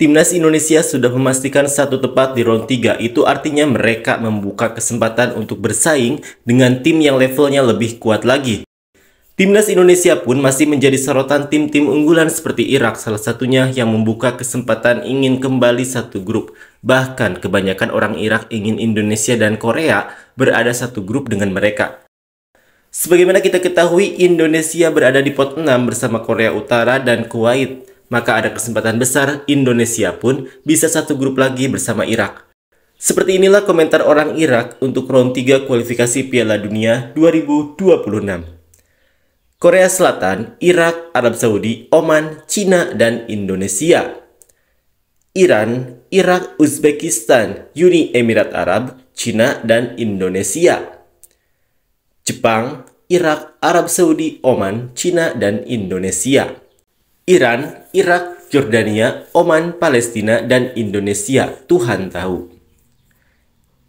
Timnas Indonesia sudah memastikan satu tempat di round 3, itu artinya mereka membuka kesempatan untuk bersaing dengan tim yang levelnya lebih kuat lagi. Timnas Indonesia pun masih menjadi sorotan tim-tim unggulan seperti Irak, salah satunya yang membuka kesempatan ingin kembali satu grup. Bahkan kebanyakan orang Irak ingin Indonesia dan Korea berada satu grup dengan mereka. Sebagaimana kita ketahui, Indonesia berada di pot 6 bersama Korea Utara dan Kuwait maka ada kesempatan besar Indonesia pun bisa satu grup lagi bersama Irak. Seperti inilah komentar orang Irak untuk round 3 kualifikasi Piala Dunia 2026. Korea Selatan, Irak, Arab Saudi, Oman, Cina, dan Indonesia. Iran, Irak, Uzbekistan, Uni Emirat Arab, Cina, dan Indonesia. Jepang, Irak, Arab Saudi, Oman, Cina, dan Indonesia. Iran, Irak, Jordania, Oman, Palestina, dan Indonesia. Tuhan tahu.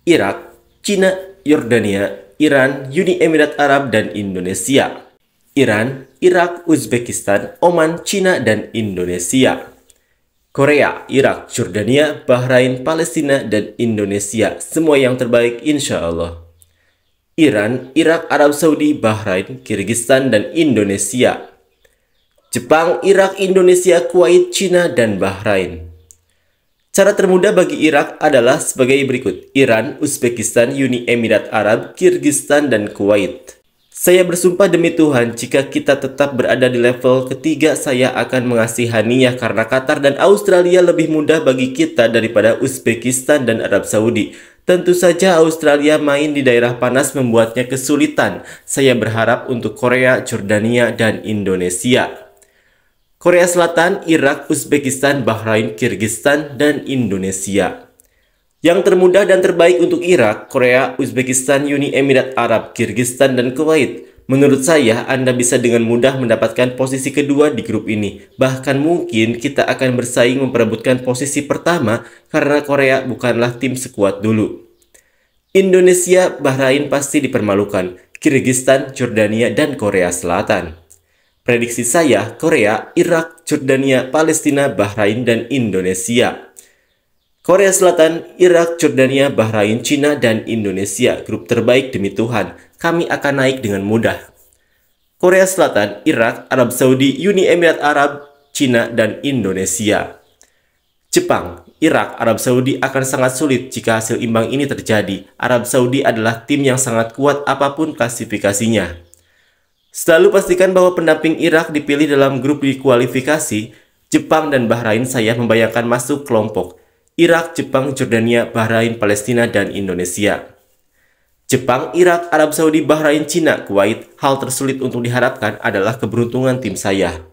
Irak, Cina, Jordania, Iran, Uni Emirat Arab, dan Indonesia. Iran, Irak, Uzbekistan, Oman, Cina, dan Indonesia. Korea, Irak, Jordania, Bahrain, Palestina, dan Indonesia. Semua yang terbaik insya Allah. Iran, Irak, Arab Saudi, Bahrain, Kyrgyzstan, dan Indonesia Jepang, Irak, Indonesia, Kuwait, China, dan Bahrain. Cara termudah bagi Irak adalah sebagai berikut. Iran, Uzbekistan, Uni Emirat Arab, Kyrgyzstan, dan Kuwait. Saya bersumpah demi Tuhan, jika kita tetap berada di level ketiga, saya akan mengasihani mengasihaninya karena Qatar dan Australia lebih mudah bagi kita daripada Uzbekistan dan Arab Saudi. Tentu saja Australia main di daerah panas membuatnya kesulitan. Saya berharap untuk Korea, Jordania, dan Indonesia. Korea Selatan, Irak, Uzbekistan, Bahrain, Kirgistan, dan Indonesia. Yang termudah dan terbaik untuk Irak, Korea, Uzbekistan, Uni Emirat Arab, Kirgistan, dan Kuwait. Menurut saya, Anda bisa dengan mudah mendapatkan posisi kedua di grup ini. Bahkan mungkin kita akan bersaing memperebutkan posisi pertama karena Korea bukanlah tim sekuat dulu. Indonesia, Bahrain pasti dipermalukan, Kirgistan, Jordania, dan Korea Selatan. Prediksi saya, Korea, Irak, Jordania, Palestina, Bahrain, dan Indonesia. Korea Selatan, Irak, Jordania, Bahrain, Cina, dan Indonesia. Grup terbaik demi Tuhan. Kami akan naik dengan mudah. Korea Selatan, Irak, Arab Saudi, Uni Emirat Arab, Cina, dan Indonesia. Jepang, Irak, Arab Saudi akan sangat sulit jika hasil imbang ini terjadi. Arab Saudi adalah tim yang sangat kuat apapun klasifikasinya. Selalu pastikan bahwa pendamping Irak dipilih dalam grup di kualifikasi, Jepang dan Bahrain saya membayangkan masuk kelompok Irak, Jepang, Jordania, Bahrain, Palestina, dan Indonesia. Jepang, Irak, Arab Saudi, Bahrain, Cina, Kuwait, hal tersulit untuk diharapkan adalah keberuntungan tim saya.